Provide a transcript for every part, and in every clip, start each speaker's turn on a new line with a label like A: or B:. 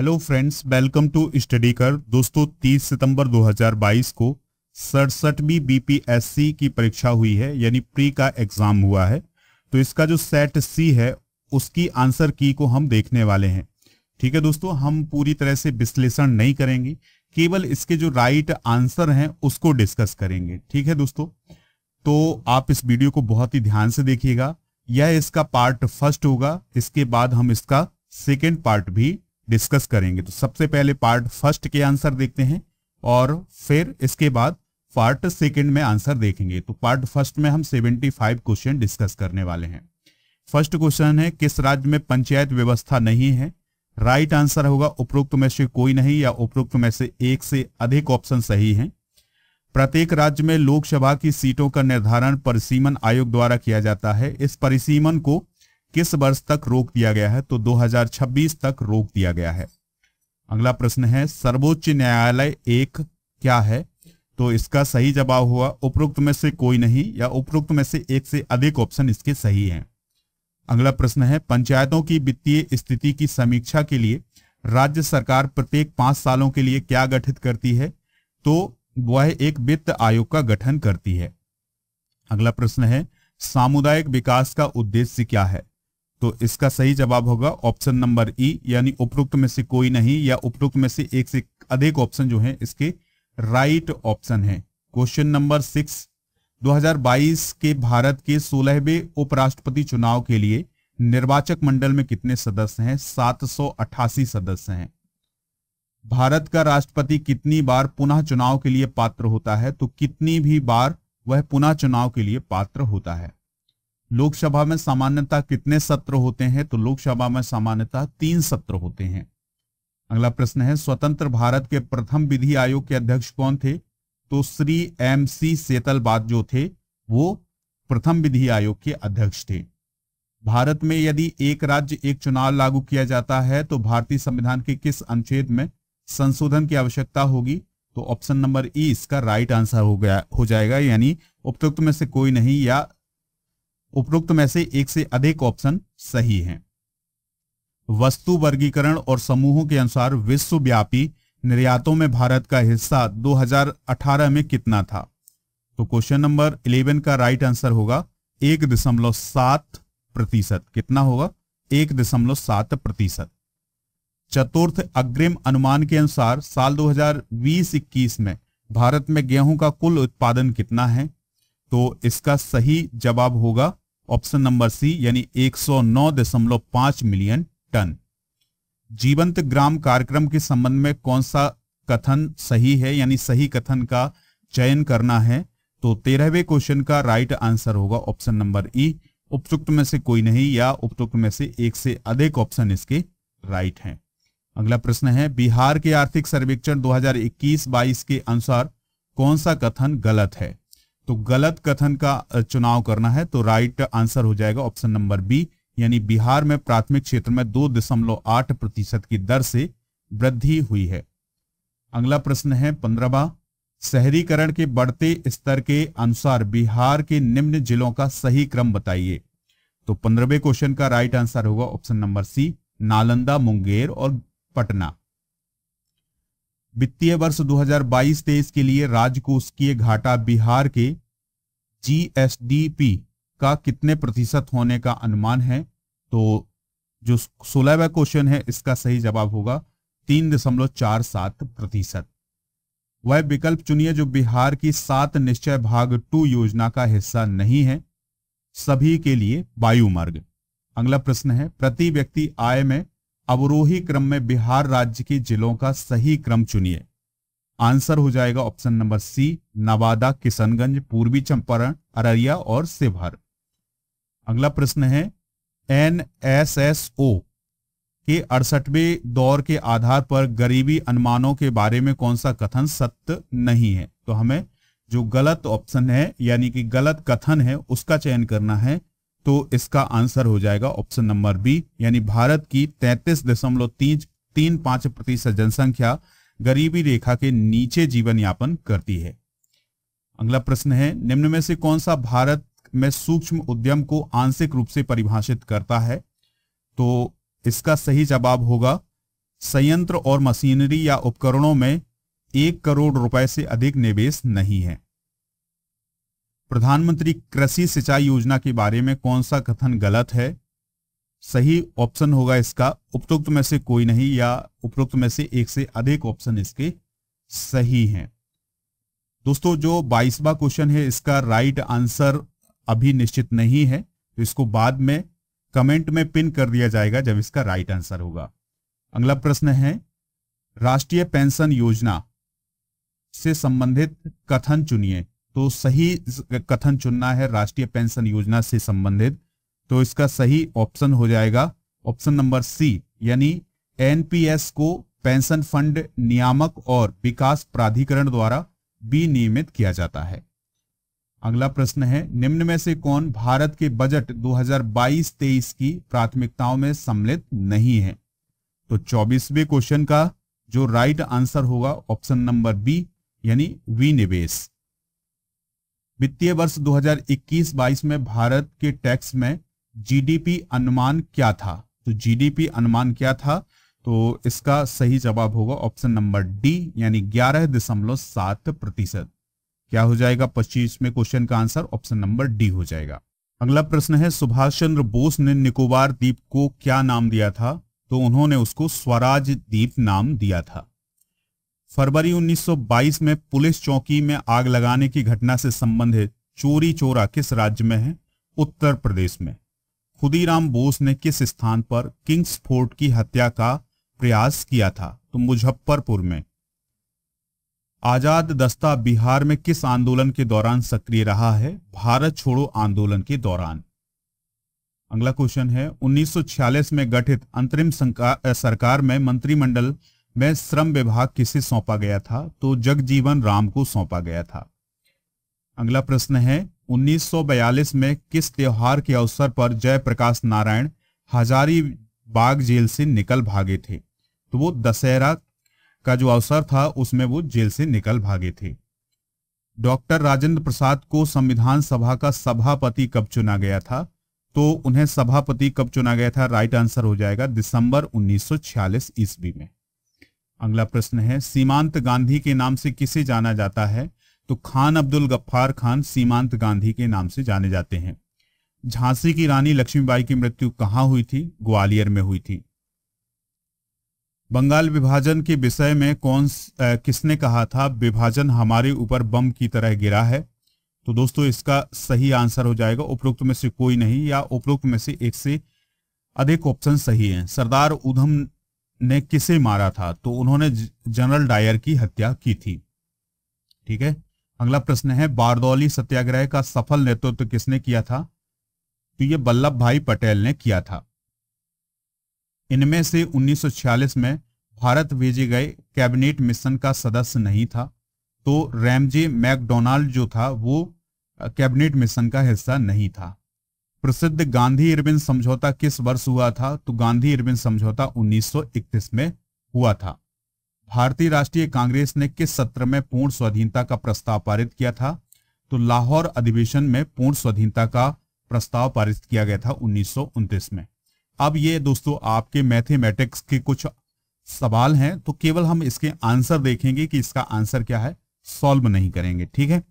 A: Hello friends welcome to study कर दोस्तों 30 सितंबर 2022 को सड़सठवीं बीपीएससी की परीक्षा हुई है यानी प्री का एग्जाम हुआ है तो इसका जो सेट सी है उसकी आंसर की को हम देखने वाले हैं ठीक है दोस्तों हम पूरी तरह से विश्लेषण नहीं करेंगे केवल इसके जो राइट आंसर हैं उसको डिस्कस करेंगे ठीक है दोस्तों तो आप इस वीडियो को बहुत ही ध्यान से देखिएगा यह इसका पार्ट फर्स्ट होगा इसके बाद हम इसका सेकेंड पार्ट भी डिस्कस करेंगे तो सबसे पहले पार्ट फर्स्ट के आंसर देखते हैं और फिर इसके बाद पार्ट सेकेंड में आंसर देखेंगे तो पार्ट फर्स्ट में हम 75 क्वेश्चन डिस्कस करने वाले हैं फर्स्ट क्वेश्चन है किस राज्य में पंचायत व्यवस्था नहीं है राइट आंसर होगा उपरोक्त में से कोई नहीं या उपरोक्त में से एक से अधिक ऑप्शन सही है प्रत्येक राज्य में लोकसभा की सीटों का निर्धारण परिसीमन आयोग द्वारा किया जाता है इस परिसीमन को किस वर्ष तक रोक दिया गया है तो 2026 तक रोक दिया गया है अगला प्रश्न है सर्वोच्च न्यायालय एक क्या है तो इसका सही जवाब हुआ उपरोक्त में से कोई नहीं या उपरोक्त में से एक से अधिक ऑप्शन इसके सही हैं अगला प्रश्न है पंचायतों की वित्तीय स्थिति की समीक्षा के लिए राज्य सरकार प्रत्येक पांच सालों के लिए क्या गठित करती है तो वह एक वित्त आयोग का गठन करती है अगला प्रश्न है सामुदायिक विकास का उद्देश्य क्या है तो इसका सही जवाब होगा ऑप्शन नंबर ई e, यानी उपरोक्त में से कोई नहीं या उपरोक्त में से एक से अधिक ऑप्शन जो है इसके राइट ऑप्शन है क्वेश्चन नंबर सिक्स 2022 के भारत के सोलहवें उपराष्ट्रपति चुनाव के लिए निर्वाचक मंडल में कितने सदस्य हैं सात सदस्य हैं भारत का राष्ट्रपति कितनी बार पुनः चुनाव के लिए पात्र होता है तो कितनी भी बार वह पुनः चुनाव के लिए पात्र होता है लोकसभा में सामान्यता कितने सत्र होते हैं तो लोकसभा में सामान्यता तीन सत्र होते हैं अगला प्रश्न है स्वतंत्र भारत के प्रथम विधि आयोग के अध्यक्ष कौन थे तो श्री एम सी सेतलबाद जो थे वो प्रथम विधि आयोग के अध्यक्ष थे भारत में यदि एक राज्य एक चुनाव लागू किया जाता है तो भारतीय संविधान के किस अनुच्छेद में संशोधन की आवश्यकता होगी तो ऑप्शन नंबर ई इसका राइट आंसर हो गया हो जाएगा यानी उपयुक्त में से कोई नहीं या उपरोक्त में से एक से अधिक ऑप्शन सही हैं। वस्तु वर्गीकरण और समूहों के अनुसार विश्वव्यापी निर्यातों में भारत का हिस्सा 2018 में कितना था तो क्वेश्चन नंबर 11 का राइट आंसर होगा एक दशमलव सात प्रतिशत कितना होगा एक दशमलव सात प्रतिशत चतुर्थ अग्रिम अनुमान के अनुसार साल 2020-21 में भारत में गेहूं का कुल उत्पादन कितना है तो इसका सही जवाब होगा ऑप्शन नंबर सी यानी 109.5 मिलियन टन जीवंत ग्राम कार्यक्रम के संबंध में कौन सा कथन सही है यानी सही कथन का चयन करना है तो तेरहवें क्वेश्चन का राइट आंसर होगा ऑप्शन नंबर ई उपयुक्त में से कोई नहीं या उपयुक्त में से एक से अधिक ऑप्शन इसके राइट हैं अगला प्रश्न है बिहार के आर्थिक सर्वेक्षण 2021-22 के अनुसार कौन सा कथन गलत है तो गलत कथन का चुनाव करना है तो राइट आंसर हो जाएगा ऑप्शन नंबर बी यानी बिहार में प्राथमिक क्षेत्र में दो दशमलव आठ प्रतिशत की दर से वृद्धि हुई है अगला प्रश्न है पंद्रहवा शहरीकरण के बढ़ते स्तर के अनुसार बिहार के निम्न जिलों का सही क्रम बताइए तो पंद्रहवें क्वेश्चन का राइट आंसर होगा option number C Nalanda Munger और पटना वित्तीय वर्ष 2022-23 के लिए राजकोषीय घाटा बिहार के जीएसडीपी का कितने प्रतिशत होने का अनुमान है तो जो सोलहवा क्वेश्चन है इसका सही जवाब होगा तीन दशमलव चार सात प्रतिशत वह विकल्प चुनिए जो बिहार की सात निश्चय भाग टू योजना का हिस्सा नहीं है सभी के लिए वायुमार्ग अगला प्रश्न है प्रति व्यक्ति आय में अवरोही क्रम में बिहार राज्य के जिलों का सही क्रम चुनिए आंसर हो जाएगा option number C Nawada Kishanganj पूर्वी चंपारण अररिया और शिवहर अगला प्रश्न है एन एस एस ओ के अड़सठवें दौर के आधार पर गरीबी अनुमानों के बारे में कौन सा कथन सत्य नहीं है तो हमें जो गलत ऑप्शन है यानी कि गलत कथन है उसका चयन करना है तो इसका आंसर हो जाएगा ऑप्शन नंबर बी यानी भारत की तैतीस दशमलव तीन तीन पांच प्रतिशत जनसंख्या गरीबी रेखा के नीचे जीवन यापन करती है अगला प्रश्न है निम्न में से कौन सा भारत में सूक्ष्म उद्यम को आंशिक रूप से परिभाषित करता है तो इसका सही जवाब होगा संयंत्र और मशीनरी या उपकरणों में एक करोड़ रुपए से अधिक निवेश नहीं है प्रधानमंत्री कृषि सिंचाई योजना के बारे में कौन सा कथन गलत है सही ऑप्शन होगा इसका उपरोक्त में से कोई नहीं या उपरोक्त में से एक से अधिक ऑप्शन इसके सही हैं दोस्तों जो बाईसवा क्वेश्चन है इसका राइट आंसर अभी निश्चित नहीं है तो इसको बाद में कमेंट में पिन कर दिया जाएगा जब इसका राइट आंसर होगा अगला प्रश्न है राष्ट्रीय पेंशन योजना से संबंधित कथन चुनिए तो सही कथन चुनना है राष्ट्रीय पेंशन योजना से संबंधित तो इसका सही ऑप्शन हो जाएगा ऑप्शन नंबर सी यानी एनपीएस को पेंशन फंड नियामक और विकास प्राधिकरण द्वारा भी नियमित किया जाता है अगला प्रश्न है निम्न में से कौन भारत के बजट 2022-23 की प्राथमिकताओं में सम्मिलित नहीं है तो 24वें क्वेश्चन का जो राइट आंसर होगा ऑप्शन नंबर बी यानी विनिवेश वित्तीय वर्ष 2021-22 में भारत के टैक्स में जीडीपी अनुमान क्या था तो जीडीपी अनुमान क्या था तो इसका सही जवाब होगा ऑप्शन नंबर डी यानी ग्यारह दशमलव सात प्रतिशत क्या हो जाएगा पच्चीस में क्वेश्चन का आंसर ऑप्शन नंबर डी हो जाएगा अगला प्रश्न है सुभाष चंद्र बोस ने निकोबार द्वीप को क्या नाम दिया था तो उन्होंने उसको स्वराज द्वीप नाम दिया था फरवरी 1922 में पुलिस चौकी में आग लगाने की घटना से संबंधित चोरी चोरा किस राज्य में है उत्तर प्रदेश में खुदीराम बोस ने किस स्थान पर किंग्स फोर्ट की हत्या का प्रयास किया था तो मुजफ्फरपुर में आजाद दस्ता बिहार में किस आंदोलन के दौरान सक्रिय रहा है भारत छोड़ो आंदोलन के दौरान अगला क्वेश्चन है 1946 में गठित अंतरिम सरकार में मंत्रिमंडल में श्रम विभाग किसे सौंपा गया था तो जगजीवन राम को सौंपा गया था अगला प्रश्न है 1942 में किस त्योहार के अवसर पर जयप्रकाश नारायण हजारी बाग जेल से निकल भागे थे तो वो दशहरा का जो अवसर था उसमें वो जेल से निकल भागे थे डॉक्टर राजेंद्र प्रसाद को संविधान सभा का सभापति कब चुना गया था तो उन्हें सभापति कब चुना गया था राइट आंसर हो जाएगा दिसंबर 1946 ईस्वी में अगला प्रश्न है सीमांत गांधी के नाम से किसे जाना जाता है तो खान अब्दुल गफ्फार खान सीमांत गांधी के नाम से जाने जाते हैं झांसी की रानी लक्ष्मीबाई की मृत्यु कहां हुई थी ग्वालियर में हुई थी बंगाल विभाजन के विषय में कौन आ, किसने कहा था विभाजन हमारे ऊपर बम की तरह गिरा है तो दोस्तों इसका सही आंसर हो जाएगा उपरोक्त में से कोई नहीं या उपरोक्त में से एक से अधिक ऑप्शन सही है सरदार उधम ने किसे मारा था तो उन्होंने जनरल डायर की हत्या की थी ठीक है अगला प्रश्न है बारदौली सत्याग्रह का सफल नेतृत्व तो किसने किया था तो ये वल्लभ भाई पटेल ने किया था इनमें से 1946 में भारत भेजे गए कैबिनेट मिशन का सदस्य नहीं था तो रैमजे मैकडोनाल्ड जो था वो कैबिनेट मिशन का हिस्सा नहीं था प्रसिद्ध गांधी इरविन समझौता किस वर्ष हुआ था तो गांधी इरविन समझौता 1931 में हुआ था भारतीय राष्ट्रीय कांग्रेस ने किस सत्र में पूर्ण स्वाधीनता का प्रस्ताव पारित किया था तो लाहौर अधिवेशन में पूर्ण स्वाधीनता का प्रस्ताव पारित किया गया था उन्नीस में अब ये दोस्तों आपके मैथेमेटिक्स के कुछ सवाल हैं तो केवल हम इसके आंसर देखेंगे कि इसका आंसर क्या है सॉल्व नहीं करेंगे ठीक है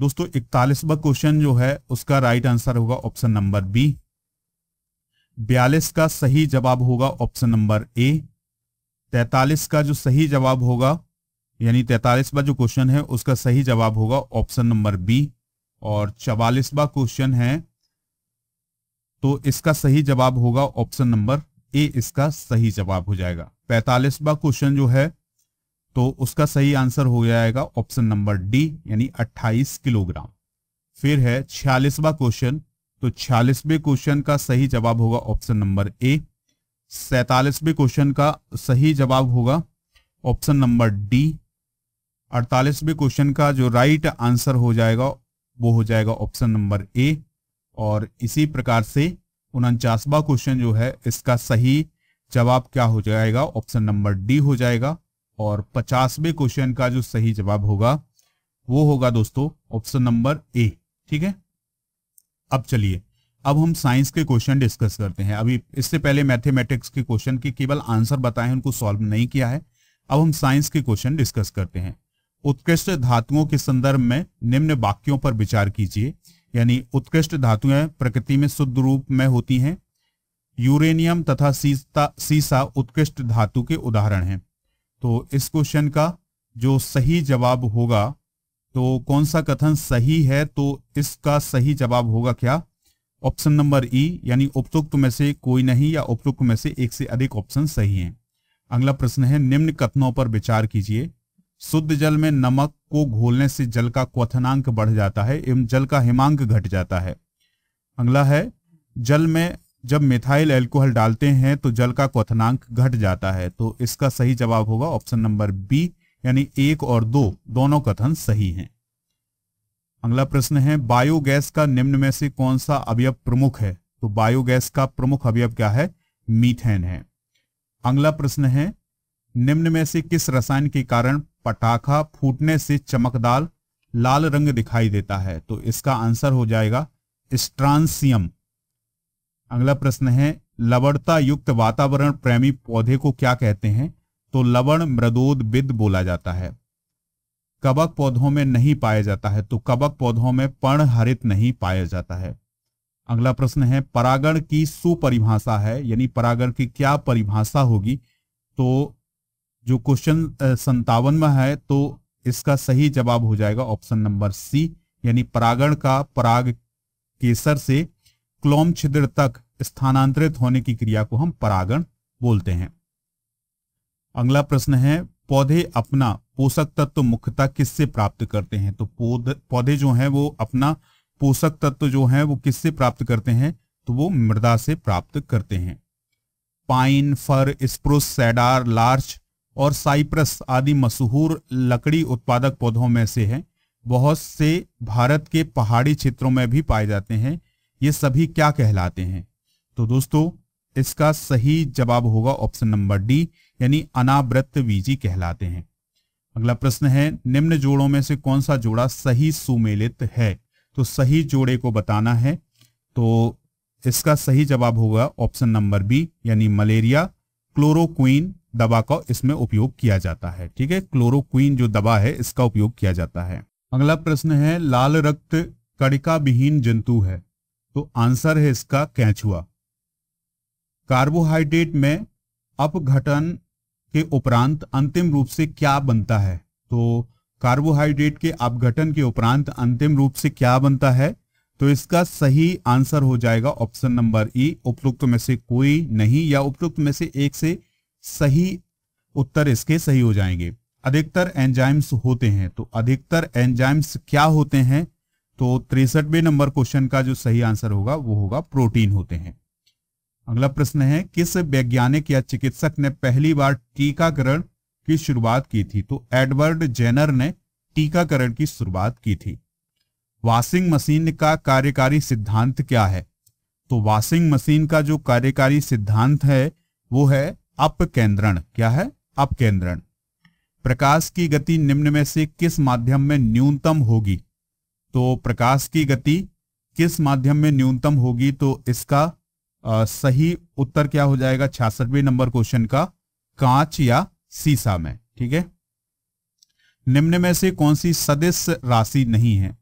A: दोस्तों इकतालीसवा क्वेश्चन जो है उसका राइट आंसर होगा ऑप्शन नंबर बी बयालीस का सही जवाब होगा ऑप्शन नंबर ए तैतालीस का जो सही जवाब होगा यानी तैतालीसवा जो क्वेश्चन है उसका सही जवाब होगा ऑप्शन नंबर बी और चवालीसवा क्वेश्चन है तो इसका सही जवाब होगा ऑप्शन नंबर ए इसका सही जवाब हो जाएगा पैतालीसवा क्वेश्चन जो है तो उसका सही आंसर हो जाएगा ऑप्शन नंबर डी यानी 28 किलोग्राम फिर है छियालीसवा क्वेश्चन तो छियालीसवें क्वेश्चन का सही जवाब होगा ऑप्शन नंबर ए सैतालीसवें क्वेश्चन का सही जवाब होगा ऑप्शन नंबर डी अड़तालीसवें क्वेश्चन का जो राइट आंसर हो जाएगा वो हो जाएगा ऑप्शन नंबर ए और इसी प्रकार से उनचासवा क्वेश्चन जो है इसका सही जवाब क्या हो जाएगा ऑप्शन नंबर डी हो जाएगा और पचासवे क्वेश्चन का जो सही जवाब होगा वो होगा दोस्तों ऑप्शन नंबर ए ठीक है अब चलिए अब हम साइंस के क्वेश्चन डिस्कस करते हैं अभी इससे पहले मैथमेटिक्स के क्वेश्चन की केवल आंसर बताए उनको सॉल्व नहीं किया है अब हम साइंस के क्वेश्चन डिस्कस करते हैं उत्कृष्ट धातुओं के संदर्भ में निम्न वाक्यों पर विचार कीजिए यानी उत्कृष्ट धातुएं प्रकृति में शुद्ध रूप में होती हैं यूरेनियम तथा सीसा उत्कृष्ट धातु के उदाहरण हैं तो इस क्वेश्चन का जो सही जवाब होगा तो कौन सा कथन सही है तो इसका सही जवाब होगा क्या ऑप्शन नंबर ई यानी उपयुक्त में से कोई नहीं या उपयुक्त में से एक से अधिक ऑप्शन सही हैं अगला प्रश्न है निम्न कथनों पर विचार कीजिए शुद्ध जल में नमक को घोलने से जल का क्वथनांक बढ़ जाता है एवं जल का हिमांक घट जाता है अगला है जल में जब मिथाइल एल्कोहल डालते हैं तो जल का क्वथनांक घट जाता है तो इसका सही जवाब होगा ऑप्शन नंबर बी यानी एक और दो दोनों कथन सही हैं अगला प्रश्न है बायोगैस का निम्न में से कौन सा अवयव प्रमुख है तो बायोगैस का प्रमुख अवयव क्या है मीथेन है अगला प्रश्न है निम्न में से किस रसायन के कारण पटाखा फूटने से चमकदार लाल रंग दिखाई देता है तो इसका आंसर हो जाएगा स्ट्रांसियम अगला प्रश्न है लवणता युक्त वातावरण प्रेमी पौधे को क्या कहते हैं तो लवण मृदोद बोला जाता है कबक पौधों में नहीं पाया जाता है तो कबक पौधों में पर्ण हरित नहीं पाया जाता है अगला प्रश्न है परागण की सुपरिभाषा है यानी परागण की क्या परिभाषा होगी तो जो क्वेश्चन संतावन में है तो इसका सही जवाब हो जाएगा ऑप्शन नंबर सी यानी परागण का पराग केसर से क्लोम छिद्र तक स्थानांतरित होने की क्रिया को हम परागण बोलते हैं अगला प्रश्न है पौधे अपना पोषक तत्व मुख्यता किससे प्राप्त करते हैं तो पौधे जो हैं वो अपना पोषक तत्व जो है वो किससे प्राप्त करते हैं तो वो मृदा से प्राप्त करते हैं pine fir spruce cedar larch और साइप्रस आदि मशहूर लकड़ी उत्पादक पौधों में से है बहुत से भारत के पहाड़ी क्षेत्रों में भी पाए जाते हैं ये सभी क्या कहलाते हैं तो दोस्तों इसका सही जवाब होगा ऑप्शन नंबर डी यानी अनावृत बीजी कहलाते हैं अगला प्रश्न है निम्न जोड़ों में से कौन सा जोड़ा सही सुमेलित है तो सही जोड़े को बताना है तो इसका सही जवाब होगा ऑप्शन नंबर बी यानी मलेरिया क्लोरोक्वीन दवा का इसमें उपयोग किया जाता है ठीक है क्लोरोक्वीन जो दवा है इसका उपयोग किया जाता है अगला प्रश्न है लाल रक्त कड़िका विहीन जंतु है तो आंसर है इसका कैचुआ कार्बोहाइड्रेट में अपघटन के उपरांत अंतिम रूप से क्या बनता है तो कार्बोहाइड्रेट के अपघटन के उपरांत अंतिम रूप से क्या बनता है तो इसका सही आंसर हो जाएगा ऑप्शन नंबर ई उपयुक्त में से कोई नहीं या उपयुक्त में से एक से सही उत्तर इसके सही हो जाएंगे अधिकतर एंजाइम्स होते हैं तो अधिकतर एंजाइम्स क्या होते हैं तो तिरसठवें नंबर क्वेश्चन का जो सही आंसर होगा वो होगा प्रोटीन होते हैं अगला प्रश्न है किस वैज्ञानिक या चिकित्सक ने पहली बार टीकाकरण की शुरुआत की थी तो एडवर्ड जेनर ने टीकाकरण की शुरुआत की थी वॉशिंग मशीन का कार्यकारी सिद्धांत क्या है तो वॉशिंग मशीन का जो कार्यकारी सिद्धांत है वो है अपकेंद्रण क्या है अपकेंद्रण प्रकाश की गति निम्न में से किस माध्यम में न्यूनतम होगी तो प्रकाश की गति किस माध्यम में न्यूनतम होगी तो इसका आ, सही उत्तर क्या हो जाएगा छियासठवें नंबर क्वेश्चन का कांच या सीसा में ठीक है निम्न में से कौन सी सदस्य राशि नहीं है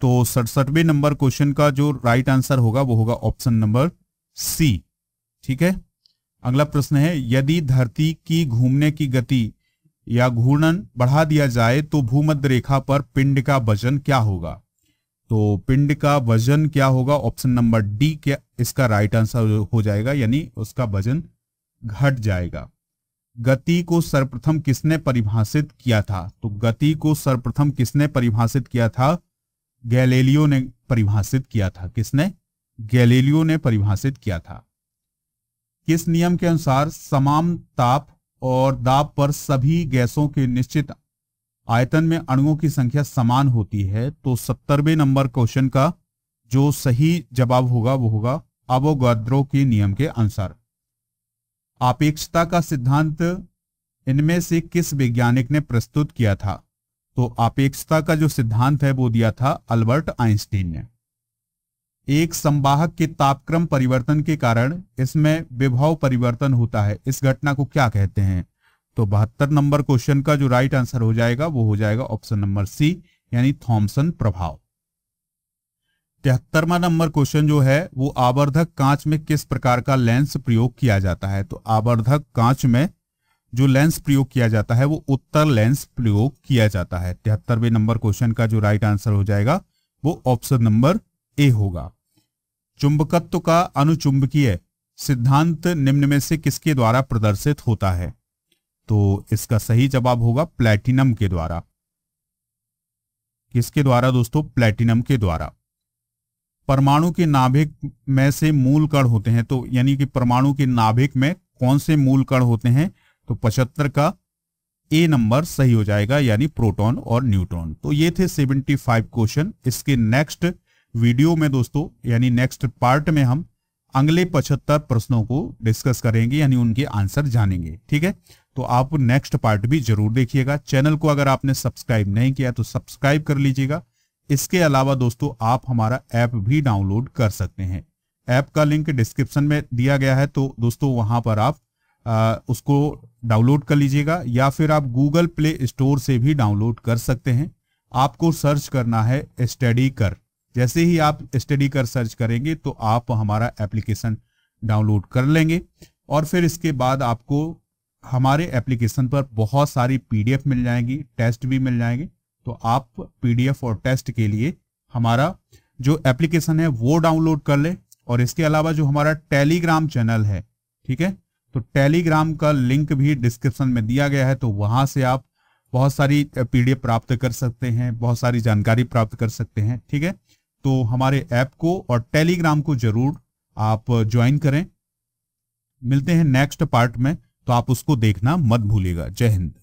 A: तो सड़सठवें नंबर क्वेश्चन का जो राइट आंसर होगा वो होगा ऑप्शन नंबर सी ठीक है अगला प्रश्न है यदि धरती की घूमने की गति या घूर्णन बढ़ा दिया जाए तो भूमध्य रेखा पर पिंड का वजन क्या होगा तो पिंड का वजन क्या होगा ऑप्शन नंबर डी के इसका राइट आंसर हो जाएगा यानी उसका वजन घट जाएगा गति को सर्वप्रथम किसने परिभाषित किया था तो गति को सर्वप्रथम किसने परिभाषित किया था गैलेलियो ने परिभाषित किया था किसने गैलेलियो ने परिभाषित किया था किस नियम के अनुसार समान ताप और दाब पर सभी गैसों के निश्चित आयतन में अणुओं की संख्या समान होती है तो सत्तरवे नंबर क्वेश्चन का जो सही जवाब होगा वो होगा अवोगद्रो के नियम के अनुसार आपेक्षता का सिद्धांत इनमें से किस वैज्ञानिक ने प्रस्तुत किया था तो आपेक्षता का जो सिद्धांत है वो दिया था अल्बर्ट आइंस्टीन ने एक संवाहक के तापक्रम परिवर्तन के कारण इसमें विभव परिवर्तन होता है इस घटना को क्या कहते हैं तो बहत्तर नंबर क्वेश्चन का जो राइट आंसर हो जाएगा वो हो जाएगा ऑप्शन नंबर सी यानी थॉमसन प्रभाव तिहत्तरवा नंबर क्वेश्चन जो है वो आवर्धक कांच में किस प्रकार का लेंस प्रयोग किया जाता है तो आवर्धक कांच में जो लेंस प्रयोग किया जाता है वो उत्तर लेंस प्रयोग किया जाता है तिहत्तरवे नंबर क्वेश्चन का जो राइट आंसर हो जाएगा वो ऑप्शन नंबर ए होगा चुंबकत्व का अनुचुंबकीय सिद्धांत निम्न में से किसके द्वारा प्रदर्शित होता है तो इसका सही जवाब होगा प्लेटिनम के द्वारा किसके द्वारा दोस्तों प्लेटिनम के द्वारा परमाणु के नाभिक में से मूल कण होते हैं तो यानी कि परमाणु के नाभिक में कौन से मूल कण होते हैं तो पचहत्तर का ए नंबर सही हो जाएगा यानी प्रोटॉन और न्यूट्रॉन तो ये थे 75 क्वेश्चन इसके नेक्स्ट वीडियो में दोस्तों यानी नेक्स्ट पार्ट में हम अगले 75 प्रश्नों को डिस्कस करेंगे यानी उनके आंसर जानेंगे ठीक है तो आप नेक्स्ट पार्ट भी जरूर देखिएगा चैनल को अगर आपने सब्सक्राइब नहीं किया तो सब्सक्राइब कर लीजिएगा इसके अलावा दोस्तों आप हमारा ऐप भी डाउनलोड कर सकते हैं ऐप का लिंक डिस्क्रिप्शन में दिया गया है तो दोस्तों वहां पर आप आ, उसको डाउनलोड कर लीजिएगा या फिर आप गूगल प्ले स्टोर से भी डाउनलोड कर सकते हैं आपको सर्च करना है स्टडी कर जैसे ही आप स्टडी कर सर्च करेंगे तो आप हमारा एप्लीकेशन डाउनलोड कर लेंगे और फिर इसके बाद आपको हमारे एप्लीकेशन पर बहुत सारी पीडीएफ मिल जाएंगी टेस्ट भी मिल जाएंगे तो आप पीडीएफ और टेस्ट के लिए हमारा जो एप्लीकेशन है वो डाउनलोड कर ले और इसके अलावा जो हमारा टेलीग्राम चैनल है ठीक है तो टेलीग्राम का लिंक भी डिस्क्रिप्शन में दिया गया है तो वहां से आप बहुत सारी पीडीएफ प्राप्त कर सकते हैं बहुत सारी जानकारी प्राप्त कर सकते हैं ठीक है तो हमारे ऐप को और टेलीग्राम को जरूर आप ज्वाइन करें मिलते हैं नेक्स्ट पार्ट में तो आप उसको देखना मत भूलिएगा जय हिंद